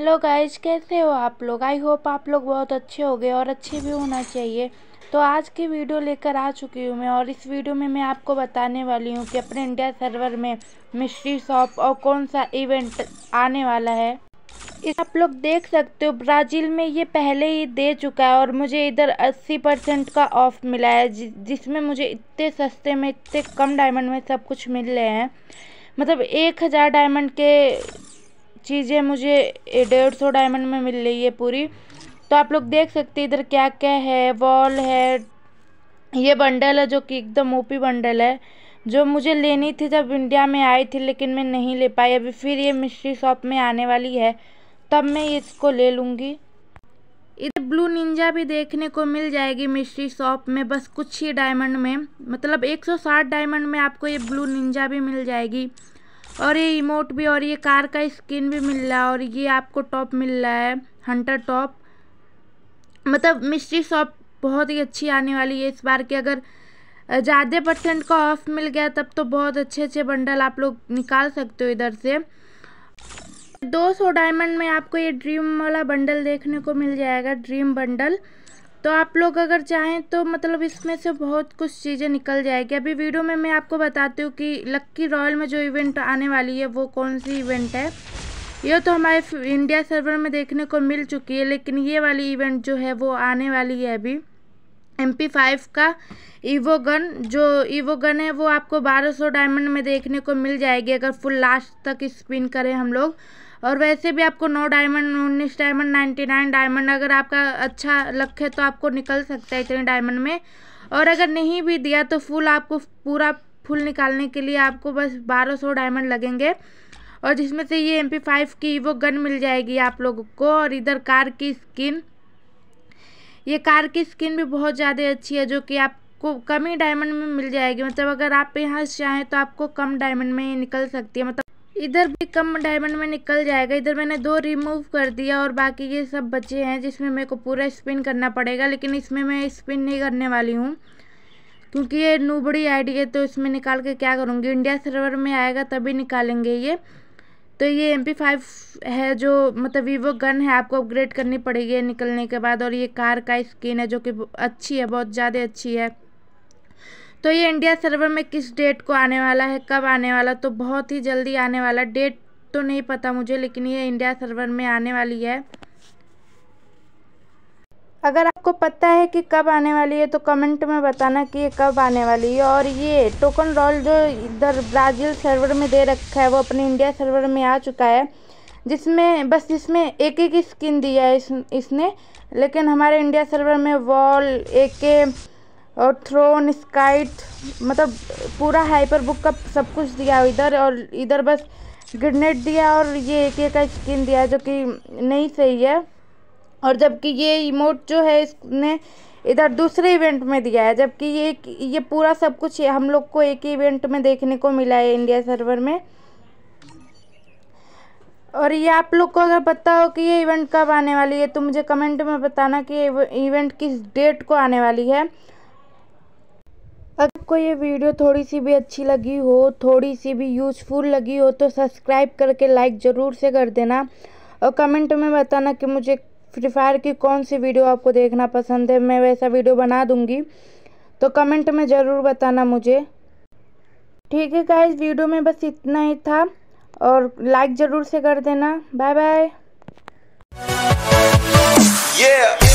Hello guys कैसे हो आप लोग आई होप आप लोग बहुत अच्छे हो गए और अच्छे भी होना चाहिए तो आज की वीडियो लेकर आ चुकी हूँ मैं और इस वीडियो में मैं आपको बताने वाली हूँ कि अपने इंडिया सर्वर में मिस्ट्री शॉप और कौन सा इवेंट आने वाला है इस आप लोग देख सकते हो ब्राज़ील में ये पहले ही दे चुका है और मुझे इधर 80 परसेंट का ऑफ मिला है जि जिसमें मुझे इतने सस्ते में इतने कम डायमंड में सब कुछ मिल रहे हैं मतलब एक हज़ार डायमंड के चीज़ें मुझे डेढ़ सौ डायमंड में मिल रही है पूरी तो आप लोग देख सकते हैं इधर क्या क्या है वॉल है ये बंडल है जो कि एकदम ओपी बंडल है जो मुझे लेनी थी जब इंडिया में आई थी लेकिन मैं नहीं ले पाई अभी फिर ये मिस्ट्री शॉप में आने वाली है तब मैं इसको ले लूँगी इधर ब्लू निंजा भी देखने को मिल जाएगी मिस्ट्री शॉप में बस कुछ ही डायमंड में मतलब 160 डायमंड में आपको ये ब्लू निंजा भी मिल जाएगी और ये इमोट भी और ये कार का स्किन भी मिल रहा है और ये आपको टॉप मिल रहा है हंटर टॉप मतलब मिस्ट्री शॉप बहुत ही अच्छी आने वाली है इस बार की अगर ज़्यादा परसेंट का ऑफ मिल गया तब तो बहुत अच्छे अच्छे बंडल आप लोग निकाल सकते हो इधर से दो सौ डायमंड में आपको ये ड्रीम वाला बंडल देखने को मिल जाएगा ड्रीम बंडल तो आप लोग अगर चाहें तो मतलब इसमें से बहुत कुछ चीज़ें निकल जाएगी अभी वीडियो में मैं आपको बताती हूँ कि लक्की रॉयल में जो इवेंट आने वाली है वो कौन सी इवेंट है ये तो हमारे इंडिया सर्वर में देखने को मिल चुकी है लेकिन ये वाली इवेंट जो है वो आने वाली है अभी एम पी फाइव का ईवो गन जो ईवो गन है वो आपको बारह सौ डायमंड में देखने को मिल जाएगी अगर फुल लास्ट तक स्पिन करें हम लोग और वैसे भी आपको नौ डायमंड उन्नीस डायमंड नाइन्टी नाइन डायमंड अगर आपका अच्छा लक है तो आपको निकल सकता है इतने डायमंड में और अगर नहीं भी दिया तो फुल आपको पूरा फुल निकालने के लिए आपको बस बारह सौ डायमंड लगेंगे और जिसमें से ये एम पी फाइव की वो गन मिल जाएगी आप लोगों को और इधर कार की स्किन ये कार की स्किन भी बहुत ज़्यादा अच्छी है जो कि आपको कम ही डायमंड में मिल जाएगी मतलब अगर आप यहाँ चाहें तो आपको कम डायमंड में ही निकल सकती है मतलब इधर भी कम डायमंड में निकल जाएगा इधर मैंने दो रिमूव कर दिया और बाकी ये सब बचे हैं जिसमें मेरे को पूरा स्पिन करना पड़ेगा लेकिन इसमें मैं स्पिन नहीं करने वाली हूँ क्योंकि ये नूबड़ी आईडी है तो इसमें निकाल के क्या करूँगी इंडिया सर्वर में आएगा तभी निकालेंगे ये तो ये एम पी फाइव है जो मतलब वीवो गन है आपको अपग्रेड करनी पड़ेगी निकलने के बाद और ये कार का स्किन है जो कि अच्छी है बहुत ज़्यादा अच्छी है तो ये इंडिया सर्वर में किस डेट को आने वाला है कब आने वाला तो बहुत ही जल्दी आने वाला डेट तो नहीं पता मुझे लेकिन ये इंडिया सर्वर में आने वाली है अगर आपको पता है कि कब आने वाली है तो कमेंट में बताना कि ये कब आने वाली है और ये टोकन रोल जो इधर ब्राज़ील सर्वर में दे रखा है वो अपने इंडिया सर्वर में आ चुका है जिसमें बस इसमें एक एक स्किन दिया है इस, इसने लेकिन हमारे इंडिया सर्वर में वॉल ए के और थ्रोन स्काइट मतलब पूरा हाइपर बुक का सब कुछ दिया इधर और इधर बस ग्रेनेड दिया और ये एक का स्किन दिया जो कि नहीं सही है और जबकि ये इमोट जो है इसने इधर दूसरे इवेंट में दिया है जबकि ये ये पूरा सब कुछ हम लोग को एक ही इवेंट में देखने को मिला है इंडिया सर्वर में और ये आप लोग को अगर पता हो कि ये इवेंट कब आने वाली है तो मुझे कमेंट में बताना कि इवेंट किस डेट को आने वाली है अगर आपको ये वीडियो थोड़ी सी भी अच्छी लगी हो थोड़ी सी भी यूज़फुल लगी हो तो सब्सक्राइब करके लाइक ज़रूर से कर देना और कमेंट में बताना कि मुझे फ्री फायर की कौन सी वीडियो आपको देखना पसंद है मैं वैसा वीडियो बना दूँगी तो कमेंट में ज़रूर बताना मुझे ठीक है का इस वीडियो में बस इतना ही था और लाइक ज़रूर से कर देना बाय बाय yeah.